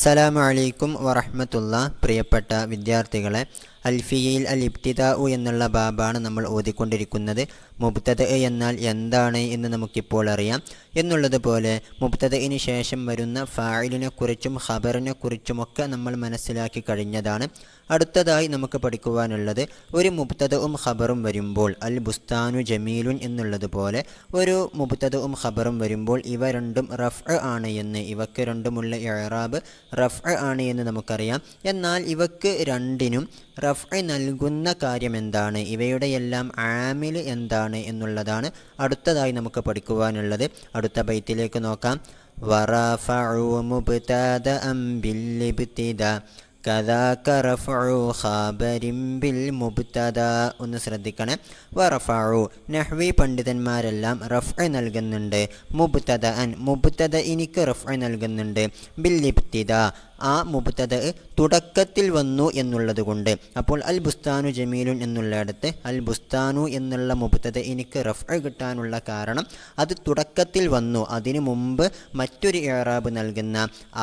അസ്സലാമു അലൈക്കും വറഹമത്തുള്ള പ്രിയപ്പെട്ട വിദ്യാർത്ഥികളെ അൽഫിയയിൽ അൽ ഇബ്തിദാഉ എന്നുള്ള ബാബാണ് നമ്മൾ ഓതിക്കൊണ്ടിരിക്കുന്നത് മുബ്തദ എന്നാൽ എന്താണ് എന്ന് നമുക്കിപ്പോൾ അറിയാം എന്നുള്ളതുപോലെ മുബ്തദയിന് ശേഷം വരുന്ന ഫായിലിനെക്കുറിച്ചും ഖബറിനെക്കുറിച്ചുമൊക്കെ നമ്മൾ മനസ്സിലാക്കി കഴിഞ്ഞതാണ് അടുത്തതായി നമുക്ക് പഠിക്കുവാനുള്ളത് ഒരു മുബ്തദവും ഖബറും വരുമ്പോൾ അൽ ബുസ്താനു ജമീലുൻ എന്നുള്ളതുപോലെ ഒരു മുബ്തദവും ഖബറും വരുമ്പോൾ ഇവ രണ്ടും റഫ് ആണ് എന്ന് ഇവക്ക് രണ്ടുമുള്ള ഇറാബ് റഫ് ആണ് എന്ന് നമുക്കറിയാം എന്നാൽ ഇവക്ക് രണ്ടിനും റഫ് റഫ് നൽകുന്ന ഇവയുടെ ഇവയുടെയെല്ലാം ആമിൽ എന്താണ് എന്നുള്ളതാണ് അടുത്തതായി നമുക്ക് പഠിക്കുവാനുള്ളത് അടുത്ത ബൈത്തിലേക്ക് നോക്കാം ഒന്ന് ശ്രദ്ധിക്കണേ വറഫാഴു നഹ്വി പണ്ഡിതന്മാരെല്ലാം റഫ് നൽകുന്നുണ്ട് മുബ്തദ അൻ മുബ്തദ എനിക്ക് റഫ് നൽകുന്നുണ്ട് ബില്ലിബ്തിദ ആ മുബ്തദ് തുടക്കത്തിൽ വന്നു എന്നുള്ളത് കൊണ്ട് അപ്പോൾ അൽ ബുസ്താനു ജമീലുൻ എന്നുള്ളിടത്ത് അൽ ബുസ്താനു എന്നുള്ള മുബ്തദ് എനിക്ക് റഫ് കിട്ടാനുള്ള കാരണം അത് തുടക്കത്തിൽ വന്നു അതിനു മുമ്പ് മറ്റൊരു ഏറാബ് നൽകുന്ന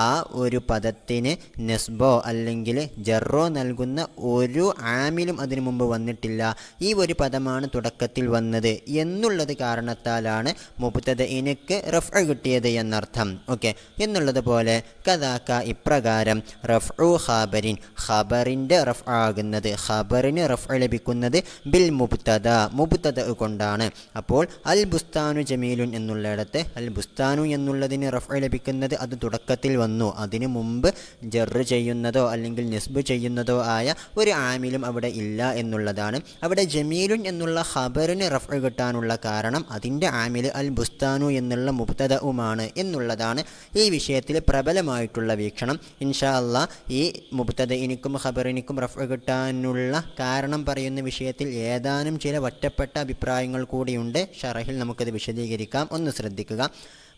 ആ ഒരു പദത്തിന് നെസ്ബോ അല്ലെങ്കിൽ ജെറോ നൽകുന്ന ഒരു ആമിലും അതിനു മുമ്പ് വന്നിട്ടില്ല ഈ ഒരു പദമാണ് തുടക്കത്തിൽ വന്നത് എന്നുള്ളത് കാരണത്താലാണ് മുബ്തദ് എനിക്ക് റഫ് കിട്ടിയത് എന്നർത്ഥം ഓക്കെ എന്നുള്ളത് പോലെ കഥാക്ക ഇപ്രകാരം പ്രകാരം റഫ്ഉ ഖാബറിൻ ഖബറിൻ്റെ റഫ് ആകുന്നത് ഖബറിന് റഫ് ലഭിക്കുന്നത് ബിൽ മുബ്തദ മുബ്തദ കൊണ്ടാണ് അപ്പോൾ അൽ ബുസ്താനു ജമീലുൻ എന്നുള്ളിടത്ത് അൽ ബുസ്താനു എന്നുള്ളതിന് റഫ് ലഭിക്കുന്നത് അത് തുടക്കത്തിൽ വന്നു അതിന് മുമ്പ് ജറു ചെയ്യുന്നതോ അല്ലെങ്കിൽ നിസ്ബ് ചെയ്യുന്നതോ ആയ ഒരു ആമിലും അവിടെ ഇല്ല എന്നുള്ളതാണ് അവിടെ ജമീലുൻ എന്നുള്ള ഖബറിന് റഫ് കിട്ടാനുള്ള കാരണം അതിൻ്റെ ആമിൽ അൽ ബുസ്താനു എന്നുള്ള മുബ്തദവുമാണ് എന്നുള്ളതാണ് ഈ വിഷയത്തിൽ പ്രബലമായിട്ടുള്ള വീക്ഷണം ഇൻഷാ അല്ല ഈ മുബ്തദയിനിക്കും ഖബറിനിക്കും റഫ് കിട്ടാനുള്ള കാരണം പറയുന്ന വിഷയത്തിൽ ഏതാനും ചില ഒറ്റപ്പെട്ട അഭിപ്രായങ്ങൾ കൂടിയുണ്ട് ഷറഹിൽ നമുക്കത് വിശദീകരിക്കാം ഒന്ന് ശ്രദ്ധിക്കുക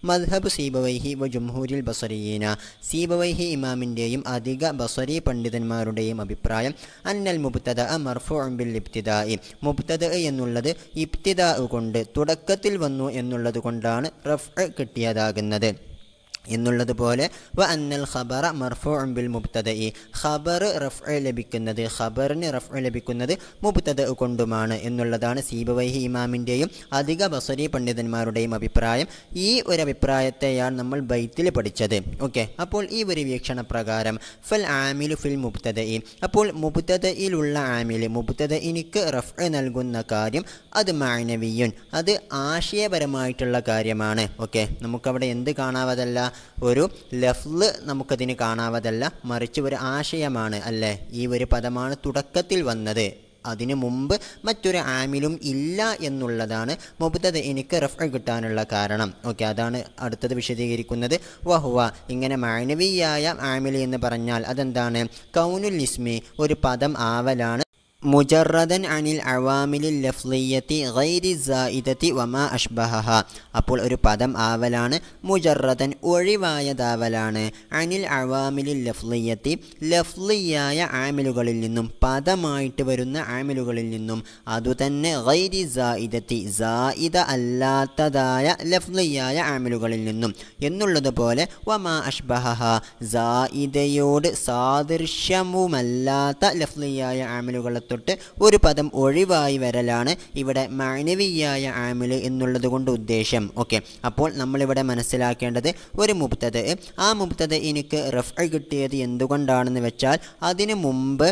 മദ്ഹബ് സീബവൈഹി വ ജംഹൂരിൽ ബസറീന സീബവൈഹി ഇമാമിൻ്റെയും അധിക ബസരി പണ്ഡിതന്മാരുടെയും അഭിപ്രായം അന്നൽ മുബ്തദ മർഫുബിൽ ഇബ്തിദായി മുബ്തദ എന്നുള്ളത് ഇബ്തിദാ കൊണ്ട് തുടക്കത്തിൽ വന്നു എന്നുള്ളത് കൊണ്ടാണ് റഫ് കിട്ടിയതാകുന്നത് എന്നുള്ളതുപോലെ വ അന്നൽ ഖബറ ബിൽ മുബ്തദഇ ഖബർ റഫ് ലഭിക്കുന്നത് ഖബറിന് റഫ് ലഭിക്കുന്നത് മുബ്തദ കൊണ്ടുമാണ് എന്നുള്ളതാണ് സീബവൈഹി ഇമാമിൻ്റെയും അധിക ബസരി പണ്ഡിതന്മാരുടെയും അഭിപ്രായം ഈ ഒരു അഭിപ്രായത്തെയാണ് നമ്മൾ ബൈത്തിൽ പഠിച്ചത് ഓക്കെ അപ്പോൾ ഈ ഒരു വീക്ഷണ പ്രകാരം ഫൽ ആമിലു ഫിൽ മുബ്തദഇ അപ്പോൾ മുബ്തദയിലുള്ള ആമിൽ മുബ്തദഇനിക്ക് റഫ് നൽകുന്ന കാര്യം അത് മാനവീയൻ അത് ആശയപരമായിട്ടുള്ള കാര്യമാണ് ഓക്കെ നമുക്കവിടെ എന്ത് കാണാവതല്ല ഒരു ലഫ്ല് നമുക്കതിന് കാണാവതല്ല മറിച്ച് ഒരു ആശയമാണ് അല്ലേ ഈ ഒരു പദമാണ് തുടക്കത്തിൽ വന്നത് അതിനു മുമ്പ് മറ്റൊരു ആമിലും ഇല്ല എന്നുള്ളതാണ് മുബുദത് എനിക്ക് റഫ് കിട്ടാനുള്ള കാരണം ഓക്കെ അതാണ് അടുത്തത് വിശദീകരിക്കുന്നത് വഹുവ ഇങ്ങനെ മാനവീയായ ആമിലി എന്ന് പറഞ്ഞാൽ അതെന്താണ് കൗനുൽ ഇസ്മി ഒരു പദം ആവലാണ് മുജറദൻ അനിൽ അവാമിലിൽ ലഫ്ലിയത്തി ഗൈരി സായിദത്തി വമാ അഷ്ബഹ അപ്പോൾ ഒരു പദം ആവലാണ് മുജറദൻ ഒഴിവായതാവലാണ് അനിൽ അവാമിലിൽ ലഫ്ലിയത്തി ലഫ്ലിയായ ആമിലുകളിൽ നിന്നും പദമായിട്ട് വരുന്ന ആമിലുകളിൽ നിന്നും അതുതന്നെ ഗൈരി സായിദത്തി സായിദ അല്ലാത്തതായ ലഫ്ലിയായ ആമിലുകളിൽ നിന്നും എന്നുള്ളതുപോലെ വമാ അഷ്ബഹ സായിദയോട് സാദൃശ്യവുമല്ലാത്ത ലഫ്ലിയായ ആമിലുകളെ തൊട്ട് ഒരു പദം ഒഴിവായി വരലാണ് ഇവിടെ മാനവീയായ ആമിൽ എന്നുള്ളത് കൊണ്ട് ഉദ്ദേശം ഓക്കെ അപ്പോൾ നമ്മളിവിടെ മനസ്സിലാക്കേണ്ടത് ഒരു മുപ്തത് ആ മുബ്തത് എനിക്ക് റഫ് കിട്ടിയത് എന്തുകൊണ്ടാണെന്ന് വെച്ചാൽ അതിനു മുമ്പ്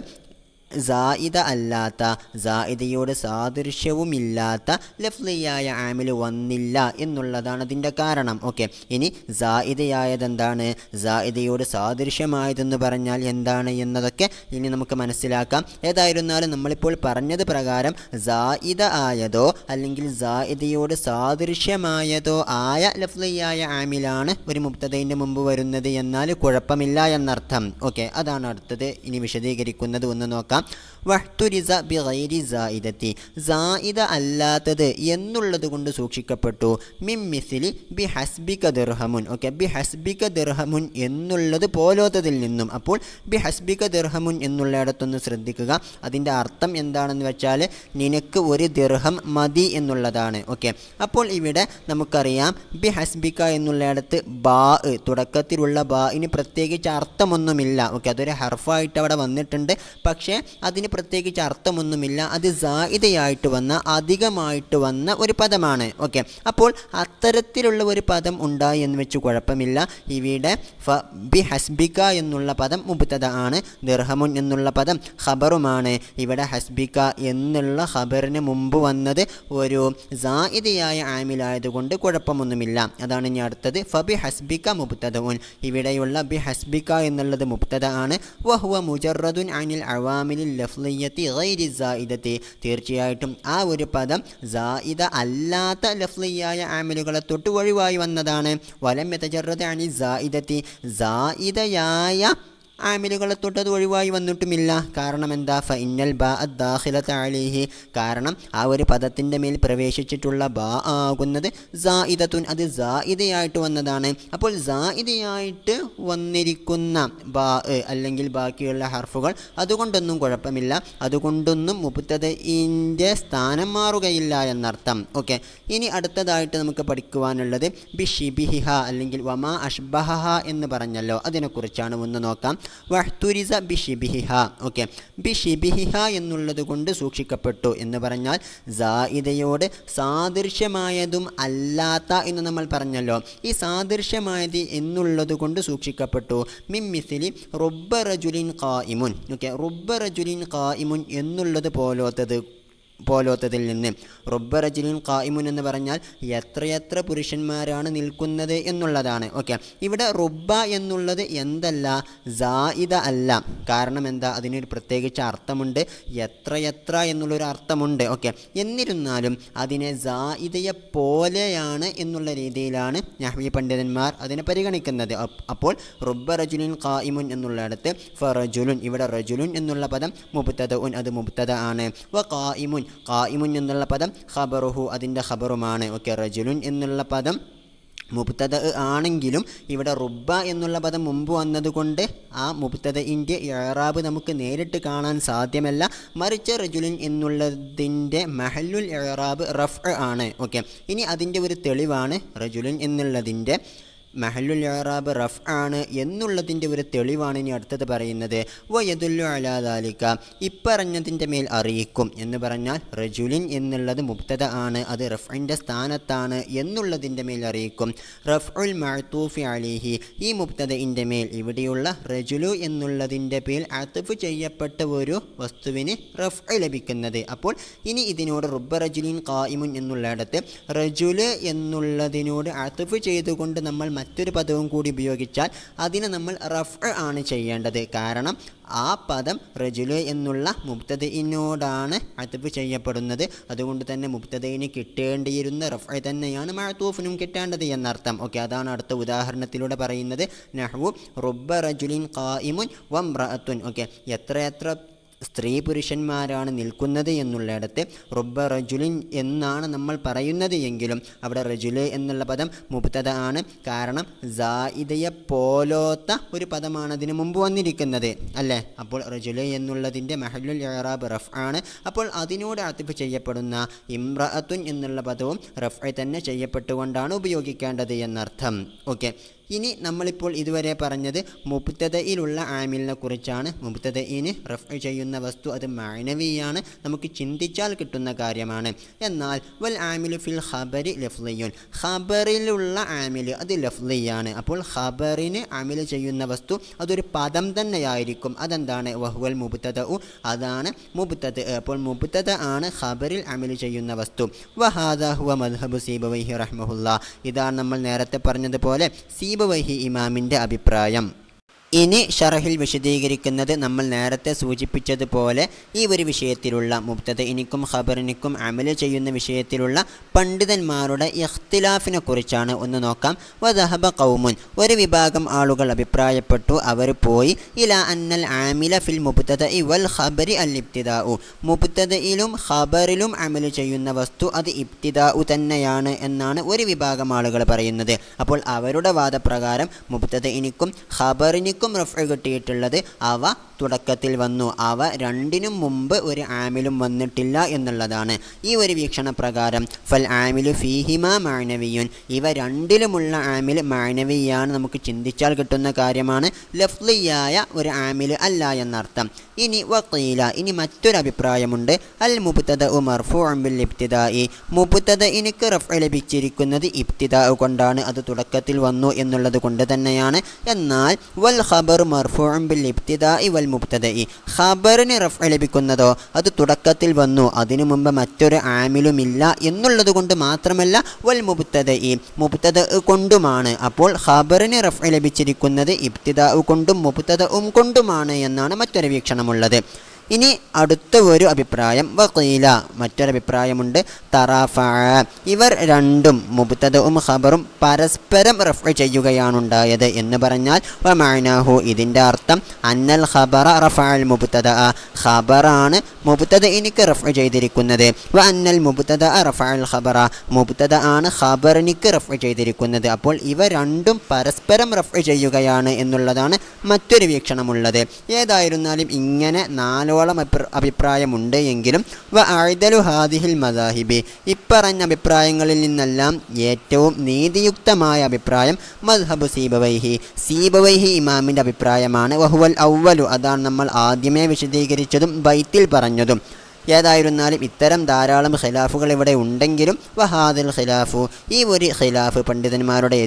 സായിദ അല്ലാത്ത സായിദയോട് സാദൃശ്യവുമില്ലാത്ത ലഫ്ലിയായ ആമിൽ വന്നില്ല എന്നുള്ളതാണ് അതിൻ്റെ കാരണം ഓക്കെ ഇനി സായിദയായതെന്താണ് സായിദയോട് സാദൃശ്യമായതെന്ന് പറഞ്ഞാൽ എന്താണ് എന്നതൊക്കെ ഇനി നമുക്ക് മനസ്സിലാക്കാം ഏതായിരുന്നാലും നമ്മളിപ്പോൾ പറഞ്ഞത് പ്രകാരം സായിദ ആയതോ അല്ലെങ്കിൽ സായിദയോട് സാദൃശ്യമായതോ ആയ ലഫ്ലിയായ ആമിലാണ് ഒരു മുക്തതയിൻ്റെ മുമ്പ് വരുന്നത് എന്നാൽ കുഴപ്പമില്ല എന്നർത്ഥം ഓക്കെ അതാണ് അടുത്തത് ഇനി വിശദീകരിക്കുന്നത് ഒന്ന് നോക്കാം ചേർക്കാം വഹ്തുരിസ ബിഗൈരി സായിദത്തി സായിദ അല്ലാത്തത് എന്നുള്ളത് കൊണ്ട് സൂക്ഷിക്കപ്പെട്ടു മിമ്മിസിലി ബി ഹസ്ബിക ദിർഹമുൻ ഓക്കെ ബി ഹസ്ബിക ദിർഹമുൻ എന്നുള്ളത് പോലോത്തതിൽ നിന്നും അപ്പോൾ ബി ഹസ്ബിക ദിർഹമുൻ എന്നുള്ളിടത്തൊന്ന് ശ്രദ്ധിക്കുക അതിൻ്റെ അർത്ഥം എന്താണെന്ന് വെച്ചാൽ നിനക്ക് ഒരു ദിർഹം മതി എന്നുള്ളതാണ് ഓക്കെ അപ്പോൾ ഇവിടെ നമുക്കറിയാം ബി ഹസ്ബിക എന്നുള്ളിടത്ത് ബാ തുടക്കത്തിലുള്ള ബാ ഇനി പ്രത്യേകിച്ച് അർത്ഥമൊന്നുമില്ല ഓക്കെ അതൊരു ഹർഫായിട്ട് അവിടെ വന്നിട്ടുണ്ട് പക്ഷേ അതിന് പ്രത്യേകിച്ച് അർത്ഥമൊന്നുമില്ല അത് സായിതയായിട്ട് വന്ന അധികമായിട്ട് വന്ന ഒരു പദമാണ് ഓക്കെ അപ്പോൾ അത്തരത്തിലുള്ള ഒരു പദം ഉണ്ടായി എന്ന് വെച്ച് കുഴപ്പമില്ല ഇവിടെ ഫ ബി ഹസ്ബിക എന്നുള്ള പദം മുബത്തത ആണ് ദിർഹമുൻ എന്നുള്ള പദം ഖബറുമാണ് ഇവിടെ ഹസ്ബിക എന്നുള്ള ഖബറിന് മുമ്പ് വന്നത് ഒരു സായിതയായ ആമിലായതുകൊണ്ട് കുഴപ്പമൊന്നുമില്ല അതാണ് ഇനി അടുത്തത് ഫബി ഹസ്ബിക മുബ്തദവുൻ ഇവിടെയുള്ള ബി ഹസ്ബിക എന്നുള്ളത് മുബ്തദ ആണ് വഹുവ മുജറദുൻ അനിൽ അവാമിൽ തീർച്ചയായിട്ടും ആ ഒരു പദം സായിദ അല്ലാത്ത ലഫ്ലിയായ ആമിലുകളെ തൊട്ടു ഒഴിവായി വന്നതാണ് വലം എത്തജറത്ത് അനി സായിദത്തി സായിദയായ ആമിലുകളെ തൊട്ടത് ഒഴിവായി വന്നിട്ടുമില്ല കാരണം എന്താ ഫ ഇന്നൽ ബാ അദ്ദാഹിലത്ത് അലിഹി കാരണം ആ ഒരു പദത്തിൻ്റെ മേൽ പ്രവേശിച്ചിട്ടുള്ള ബാ ആകുന്നത് സായിദത്തുൻ അത് സായിദയായിട്ട് വന്നതാണ് അപ്പോൾ സായിദയായിട്ട് വന്നിരിക്കുന്ന ബാ അല്ലെങ്കിൽ ബാക്കിയുള്ള ഹർഫുകൾ അതുകൊണ്ടൊന്നും കുഴപ്പമില്ല അതുകൊണ്ടൊന്നും ഇൻ്റെ സ്ഥാനം മാറുകയില്ല എന്നർത്ഥം ഓക്കെ ഇനി അടുത്തതായിട്ട് നമുക്ക് പഠിക്കുവാനുള്ളത് ബിഷിബിഹിഹ അല്ലെങ്കിൽ വമാ അഷ്ബഹ എന്ന് പറഞ്ഞല്ലോ അതിനെക്കുറിച്ചാണ് ഒന്ന് നോക്കാം വഹ്തുരിസ ബിഷിബിഹിഹ ഓക്കെ ബിഷിബിഹിഹ എന്നുള്ളത് കൊണ്ട് സൂക്ഷിക്കപ്പെട്ടു എന്ന് പറഞ്ഞാൽ ജായിദയോട് സാദൃശ്യമായതും അല്ലാത്ത എന്ന് നമ്മൾ പറഞ്ഞല്ലോ ഈ സാദൃശ്യമായത് എന്നുള്ളത് കൊണ്ട് സൂക്ഷിക്കപ്പെട്ടു മിമ്മിസിലി റുബ്ബറജുലിൻ കായിമുൻ ഓക്കെ റുബ്ബറജുലിൻ കായിമുൻ എന്നുള്ളത് പോലത്തത് പോലോത്തതിൽ നിന്ന് റുബ്ബ റജുലിൻ കായിമുൻ എന്ന് പറഞ്ഞാൽ എത്രയെത്ര പുരുഷന്മാരാണ് നിൽക്കുന്നത് എന്നുള്ളതാണ് ഓക്കെ ഇവിടെ റുബ്ബ എന്നുള്ളത് എന്തല്ല ജായിദ അല്ല കാരണം എന്താ അതിനൊരു പ്രത്യേകിച്ച് അർത്ഥമുണ്ട് എത്രയെത്ര എന്നുള്ളൊരു അർത്ഥമുണ്ട് ഓക്കെ എന്നിരുന്നാലും അതിനെ ജായിദയെ പോലെയാണ് എന്നുള്ള രീതിയിലാണ് നഹ്വി പണ്ഡിതന്മാർ അതിനെ പരിഗണിക്കുന്നത് അപ്പോൾ റുബ്ബ റജുലിൻ കായിമുൻ എന്നുള്ളിടത്ത് ഫ റജുലുൻ ഇവിടെ റജുലുൻ എന്നുള്ള പദം മുബുത്തത ഉൻ അത് മുബുത്തത ആണ് വ കായിമുൻ കായിമുൻ എന്നുള്ള പദം ഖബറുഹു അതിൻ്റെ ഖബറുമാണ് ഓക്കെ റജുലുൻ എന്നുള്ള പദം മുബ്തദ ആണെങ്കിലും ഇവിടെ റുബ്ബ എന്നുള്ള പദം മുമ്പ് വന്നതുകൊണ്ട് ആ മുബ്തദയിൻ്റെ ഇറാബ് നമുക്ക് നേരിട്ട് കാണാൻ സാധ്യമല്ല മറിച്ച് റജുലിൻ എന്നുള്ളതിൻ്റെ മഹല്ലുൽ ഇറാബ് റഫ് ആണ് ഓക്കെ ഇനി അതിൻ്റെ ഒരു തെളിവാണ് റജുലിൻ എന്നുള്ളതിൻ്റെ മഹലുൽ അറാബ് റഫ് ആണ് എന്നുള്ളതിൻ്റെ ഒരു തെളിവാണ് ഇനി അടുത്തത് പറയുന്നത് വയതുല്ലു അലാദാലിക്ക ഇപ്പറഞ്ഞതിൻ്റെ മേൽ അറിയിക്കും എന്ന് പറഞ്ഞാൽ റജുലിൻ എന്നുള്ളത് മുബ്തദ ആണ് അത് റഫിൻ്റെ സ്ഥാനത്താണ് എന്നുള്ളതിൻ്റെ മേൽ അറിയിക്കും റഫ് ഉൽ മഴത്തൂഫി അലിഹി ഈ ഇൻ്റെ മേൽ ഇവിടെയുള്ള റജുലു എന്നുള്ളതിൻ്റെ പേരിൽ അത്തുഫ് ചെയ്യപ്പെട്ട ഒരു വസ്തുവിന് റഫ് ലഭിക്കുന്നത് അപ്പോൾ ഇനി ഇതിനോട് റുബ റജുലിൻ കായിമുൻ എന്നുള്ളിടത്ത് റജുല് എന്നുള്ളതിനോട് അത്തുഫ് ചെയ്തുകൊണ്ട് നമ്മൾ മറ്റൊരു പദവും കൂടി ഉപയോഗിച്ചാൽ അതിനെ നമ്മൾ റഫ് ആണ് ചെയ്യേണ്ടത് കാരണം ആ പദം റജുല എന്നുള്ള മുബ്തദയിനോടാണ് അതബ് ചെയ്യപ്പെടുന്നത് അതുകൊണ്ട് തന്നെ മുബ്തദയിന് കിട്ടേണ്ടിയിരുന്ന റഫ് തന്നെയാണ് മഴത്തൂഫിനും കിട്ടേണ്ടത് എന്നർത്ഥം ഓക്കെ അതാണ് അടുത്ത ഉദാഹരണത്തിലൂടെ പറയുന്നത് നഹ്വു റുബ്ബ റജുലിൻ കായിമുൻ വംറഅത്തുൻ ഓക്കെ എത്ര എത്ര സ്ത്രീ പുരുഷന്മാരാണ് നിൽക്കുന്നത് എന്നുള്ളിടത്ത് റുബ്ബ റജുലിൻ എന്നാണ് നമ്മൾ പറയുന്നത് എങ്കിലും അവിടെ റജുല് എന്നുള്ള പദം മുബ്തത ആണ് കാരണം സായിദയെ പോലോത്ത ഒരു പദമാണ് അതിനു മുമ്പ് വന്നിരിക്കുന്നത് അല്ലേ അപ്പോൾ റജുല് എന്നുള്ളതിൻ്റെ മെഹലുൽ ഇറാബ് റഫ് ആണ് അപ്പോൾ അതിനോട് അതിപ്പ് ചെയ്യപ്പെടുന്ന ഇമ്രഅത്തുൻ എന്നുള്ള പദവും റഫ് തന്നെ ചെയ്യപ്പെട്ടുകൊണ്ടാണ് ഉപയോഗിക്കേണ്ടത് എന്നർത്ഥം ഓക്കെ ഇനി നമ്മളിപ്പോൾ ഇതുവരെ പറഞ്ഞത് മുബ്തതയിലുള്ള ആമിലിനെ കുറിച്ചാണ് മുബ്തതയിന് റഫ് ചെയ്യുന്ന വസ്തു അത് മാനവിയാണ് നമുക്ക് ചിന്തിച്ചാൽ കിട്ടുന്ന കാര്യമാണ് എന്നാൽ വൽ ആമിലു ഫിൽ ഖബരി ലഫ്ലിയുൻ ഖബറിലുള്ള ആമിൽ അത് ലഫ്ലിയാണ് അപ്പോൾ ഖബറിന് ആമിൽ ചെയ്യുന്ന വസ്തു അതൊരു പദം തന്നെയായിരിക്കും അതെന്താണ് വഹുവൽ മുബ്തത അതാണ് മുബ്തത് അപ്പോൾ മുബ്തത ആണ് ഖബറിൽ അമിൽ ചെയ്യുന്ന വസ്തു വഹാദ ഹുവ മദ്ഹബു സീബ് വൈഹി റഹ്മുല്ല ഇതാണ് നമ്മൾ നേരത്തെ പറഞ്ഞതുപോലെ സീ വഹി ഇമാമിൻ്റെ അഭിപ്രായം ഇനി ഷർഹിൽ വിശദീകരിക്കുന്നത് നമ്മൾ നേരത്തെ സൂചിപ്പിച്ചതുപോലെ ഈ ഒരു വിഷയത്തിലുള്ള മുബ്തദ ഇനിക്കും ഖബറിനിക്കും അമല് ചെയ്യുന്ന വിഷയത്തിലുള്ള പണ്ഡിതന്മാരുടെ ഇഖ്തിലാഫിനെ കുറിച്ചാണ് ഒന്ന് നോക്കാം വദഹബ കൗമുൻ ഒരു വിഭാഗം ആളുകൾ അഭിപ്രായപ്പെട്ടു അവർ പോയി ഇല അന്നൽ ആമില ഫിൽ മുബ്തദ ഇ വൽ ഖബരി അൽ ഇബ്തിദാഉ മുബ്തതയിലും ഖബറിലും അമല് ചെയ്യുന്ന വസ്തു അത് ഇബ്തിദാഉ തന്നെയാണ് എന്നാണ് ഒരു വിഭാഗം ആളുകൾ പറയുന്നത് അപ്പോൾ അവരുടെ വാദപ്രകാരം മുബ്തദ ഇനിക്കും ഖബറിനിക്കും അവർക്കും റഫർ കിട്ടിയിട്ടുള്ളത് അവ തുടക്കത്തിൽ വന്നു അവ രണ്ടിനും മുമ്പ് ഒരു ആമിലും വന്നിട്ടില്ല എന്നുള്ളതാണ് ഈ ഒരു വീക്ഷണപ്രകാരം ഫൽ ആമിലു ഫീഹിമ മാനവിയുൻ ഇവ രണ്ടിലുമുള്ള ആമിൽ മാനവിയാണ് നമുക്ക് ചിന്തിച്ചാൽ കിട്ടുന്ന കാര്യമാണ് ലഫ്ലിയായ ഒരു ആമിൽ അല്ല എന്നർത്ഥം ഇനി വക്കീല ഇനി മറ്റൊരു അഭിപ്രായമുണ്ട് അൽ മുബുത്തത ഉമർ ഫോമ്പിൽ ഇബ്തിദായി മുബുത്തത എനിക്ക് റഫ് ലഭിച്ചിരിക്കുന്നത് ഇബ്തിദാ കൊണ്ടാണ് അത് തുടക്കത്തിൽ വന്നു എന്നുള്ളത് കൊണ്ട് തന്നെയാണ് എന്നാൽ വൽ ഖബർ അമ്പിൽ ഇബ്തിദായി വൽ അൽ മുബ്തദയി ഖബറിന് റഫ് ലഭിക്കുന്നതോ അത് തുടക്കത്തിൽ വന്നു അതിനു മുമ്പ് മറ്റൊരു ആമിലുമില്ല എന്നുള്ളത് കൊണ്ട് മാത്രമല്ല വൽ മുബ്തദയി മുബ്തദ കൊണ്ടുമാണ് അപ്പോൾ ഖബറിന് റഫ് ലഭിച്ചിരിക്കുന്നത് ഇബ്തിദാ കൊണ്ടും മുബ്തദ കൊണ്ടുമാണ് എന്നാണ് മറ്റൊരു വീക്ഷണമുള്ളത് ഇനി അടുത്ത ഒരു അഭിപ്രായം വക്കീല മറ്റൊരഭിപ്രായമുണ്ട് തറാഫ ഇവർ രണ്ടും മുബ്തദും ഖബറും പരസ്പരം റഫ് ചെയ്യുകയാണുണ്ടായത് എന്ന് പറഞ്ഞാൽ വമാനാഹു ഇതിൻ്റെ അർത്ഥം അന്നൽ ഖബറ അൽ മുബ്തദ ഖബറാണ് മുബ്തദ എനിക്ക് റഫ് ചെയ്തിരിക്കുന്നത് വ അന്നൽ റഫ അൽ ഖബറ മുബ്തദ ആണ് ഖബറിനിക്ക് റഫ് ചെയ്തിരിക്കുന്നത് അപ്പോൾ ഇവ രണ്ടും പരസ്പരം റഫ് ചെയ്യുകയാണ് എന്നുള്ളതാണ് മറ്റൊരു വീക്ഷണമുള്ളത് ഏതായിരുന്നാലും ഇങ്ങനെ നാലോ ധാരാളം അഭിപ്രായമുണ്ട് എങ്കിലും വ ആഴ്ദലു ഹാദിഹിൽ മദാഹിബി ഇപ്പറഞ്ഞ അഭിപ്രായങ്ങളിൽ നിന്നെല്ലാം ഏറ്റവും നീതിയുക്തമായ അഭിപ്രായം മദ്ഹബ് സീബവൈഹി സീബവൈഹി ഇമാമിൻ്റെ അഭിപ്രായമാണ് വഹുവൽ ഔവലു അതാണ് നമ്മൾ ആദ്യമേ വിശദീകരിച്ചതും ബൈത്തിൽ പറഞ്ഞതും ഏതായിരുന്നാലും ഇത്തരം ധാരാളം ഖിലാഫുകൾ ഇവിടെ ഉണ്ടെങ്കിലും വഹാദിൽ ഖിലാഫു ഈ ഒരു ഖിലാഫ് പണ്ഡിതന്മാരുടെ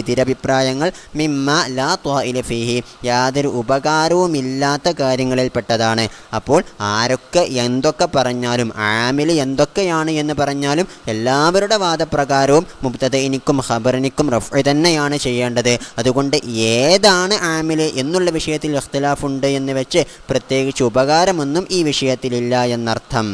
എതിരഭിപ്രായങ്ങൾ മിമ്മ ലാ ത്വായില ഫിഹി യാതൊരു ഉപകാരവുമില്ലാത്ത കാര്യങ്ങളിൽപ്പെട്ടതാണ് അപ്പോൾ ആരൊക്കെ എന്തൊക്കെ പറഞ്ഞാലും ആമിൽ എന്തൊക്കെയാണ് എന്ന് പറഞ്ഞാലും എല്ലാവരുടെ വാദപ്രകാരവും മുബ്തദൈനിക്കും ഖബറിനിക്കും റഫ് തന്നെയാണ് ചെയ്യേണ്ടത് അതുകൊണ്ട് ഏതാണ് ആമിൽ എന്നുള്ള വിഷയത്തിൽ ഇഖ്തിലാഫുണ്ട് എന്ന് വെച്ച് പ്രത്യേകിച്ച് ഉപകാരമൊന്നും ഈ വിഷയം വിഷയത്തിലില്ല എന്നർത്ഥം